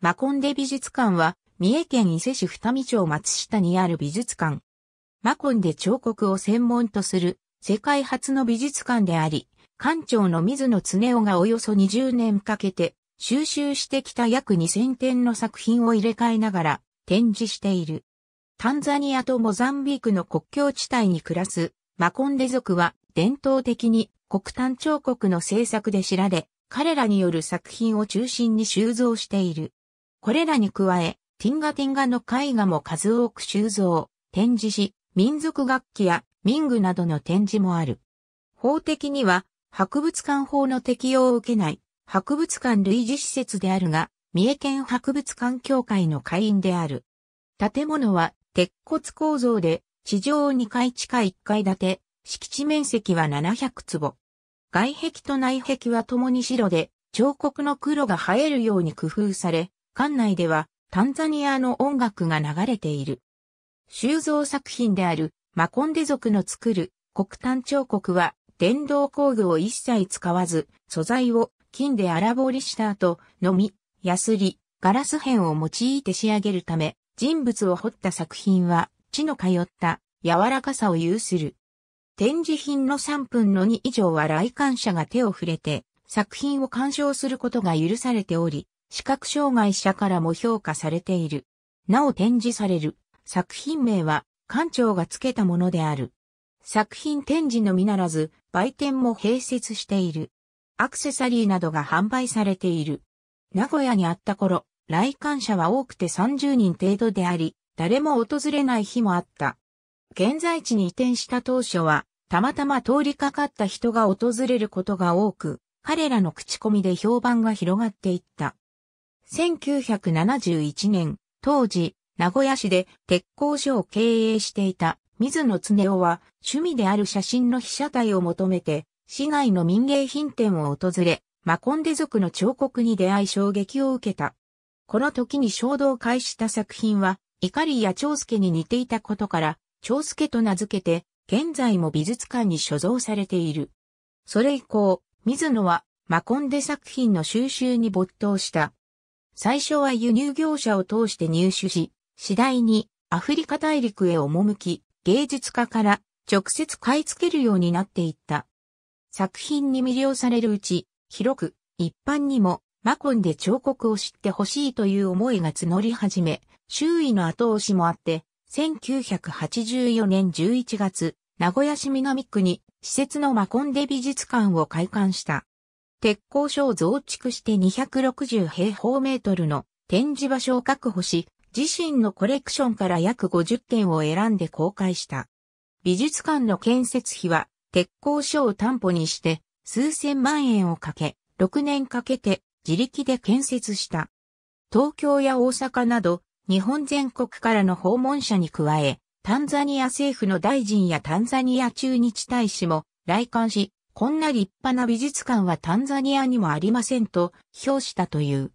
マコンデ美術館は、三重県伊勢市二見町松下にある美術館。マコンデ彫刻を専門とする世界初の美術館であり、館長の水野恒夫がおよそ20年かけて収集してきた約2000点の作品を入れ替えながら展示している。タンザニアとモザンビークの国境地帯に暮らすマコンデ族は伝統的に国単彫刻の制作で知られ、彼らによる作品を中心に収蔵している。これらに加え、ティンガティンガの絵画も数多く収蔵、展示し、民族楽器や民具などの展示もある。法的には、博物館法の適用を受けない博物館類似施設であるが、三重県博物館協会の会員である。建物は鉄骨構造で地上2階地下1階建て、敷地面積は700坪。外壁と内壁は共に白で彫刻の黒が映えるように工夫され、館内ではタンザニアの音楽が流れている。収蔵作品であるマコンデ族の作る黒単彫刻は電動工具を一切使わず素材を金で荒彫りした後のみ、ヤスリ、ガラス片を用いて仕上げるため人物を彫った作品は地の通った柔らかさを有する。展示品の3分の2以上は来館者が手を触れて作品を鑑賞することが許されており、視覚障害者からも評価されている。なお展示される作品名は館長が付けたものである。作品展示のみならず、売店も併設している。アクセサリーなどが販売されている。名古屋にあった頃、来館者は多くて30人程度であり、誰も訪れない日もあった。現在地に移転した当初は、たまたま通りかかった人が訪れることが多く、彼らの口コミで評判が広がっていった。1971年、当時、名古屋市で鉄工所を経営していた水野恒夫は趣味である写真の被写体を求めて市内の民芸品店を訪れ、マコンデ族の彫刻に出会い衝撃を受けた。この時に衝動開始した作品は、怒りや長介に似ていたことから、長介と名付けて、現在も美術館に所蔵されている。それ以降、水野は、マコンデ作品の収集に没頭した。最初は輸入業者を通して入手し、次第にアフリカ大陸へ赴き、芸術家から直接買い付けるようになっていった。作品に魅了されるうち、広く一般にもマコンで彫刻を知ってほしいという思いが募り始め、周囲の後押しもあって、1984年11月、名古屋市南区に施設のマコンデ美術館を開館した。鉄工所を増築して260平方メートルの展示場所を確保し、自身のコレクションから約50点を選んで公開した。美術館の建設費は鉄工所を担保にして数千万円をかけ、6年かけて自力で建設した。東京や大阪など日本全国からの訪問者に加え、タンザニア政府の大臣やタンザニア駐日大使も来館し、こんな立派な美術館はタンザニアにもありませんと評したという。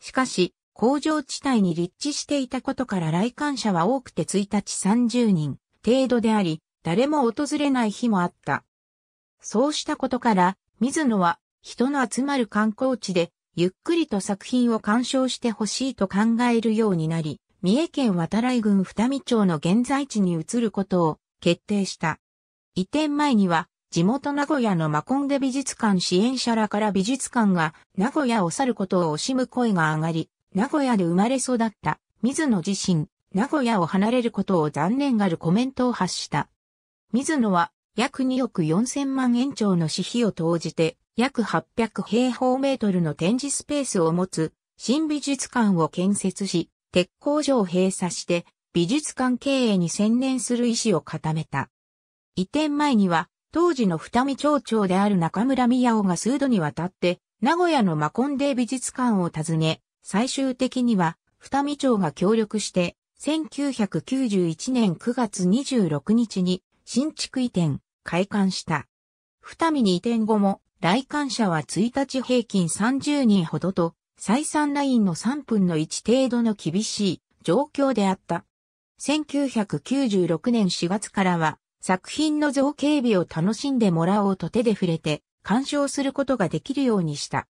しかし、工場地帯に立地していたことから来館者は多くて1日30人程度であり、誰も訪れない日もあった。そうしたことから、水野は人の集まる観光地でゆっくりと作品を鑑賞してほしいと考えるようになり、三重県渡来郡二見町の現在地に移ることを決定した。移転前には地元名古屋のマコンデ美術館支援者らから美術館が名古屋を去ることを惜しむ声が上がり、名古屋で生まれ育った水野自身、名古屋を離れることを残念がるコメントを発した。水野は約2億4000万円超の私費を投じて約800平方メートルの展示スペースを持つ新美術館を建設し、鉄工所を閉鎖して美術館経営に専念する意思を固めた。移転前には当時の二見町長である中村宮尾が数度にわたって、名古屋のマコンデ美術館を訪ね、最終的には、二見町が協力して、1991年9月26日に新築移転、開館した。二見に移転後も、来館者は1日平均30人ほどと、採算ラインの3分の1程度の厳しい状況であった。1996年4月からは、作品の造形美を楽しんでもらおうと手で触れて鑑賞することができるようにした。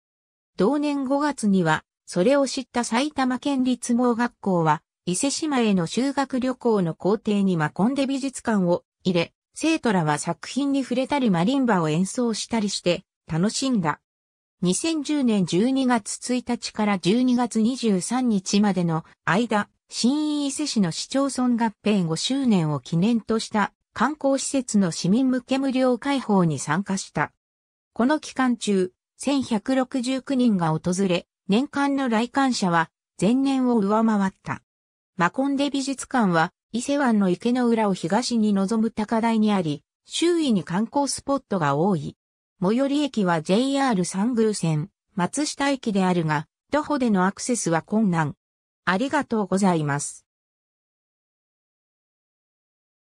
同年5月には、それを知った埼玉県立盲学校は、伊勢島への修学旅行の校庭に巻き込んで美術館を入れ、生徒らは作品に触れたりマリンバを演奏したりして楽しんだ。2010年12月1日から12月23日までの間、新伊勢市の市町村合併5周年を記念とした観光施設の市民向け無料開放に参加した。この期間中、1169人が訪れ、年間の来館者は前年を上回った。マコンデ美術館は伊勢湾の池の裏を東に望む高台にあり、周囲に観光スポットが多い。最寄り駅は JR 三宮線、松下駅であるが、徒歩でのアクセスは困難。ありがとうございます。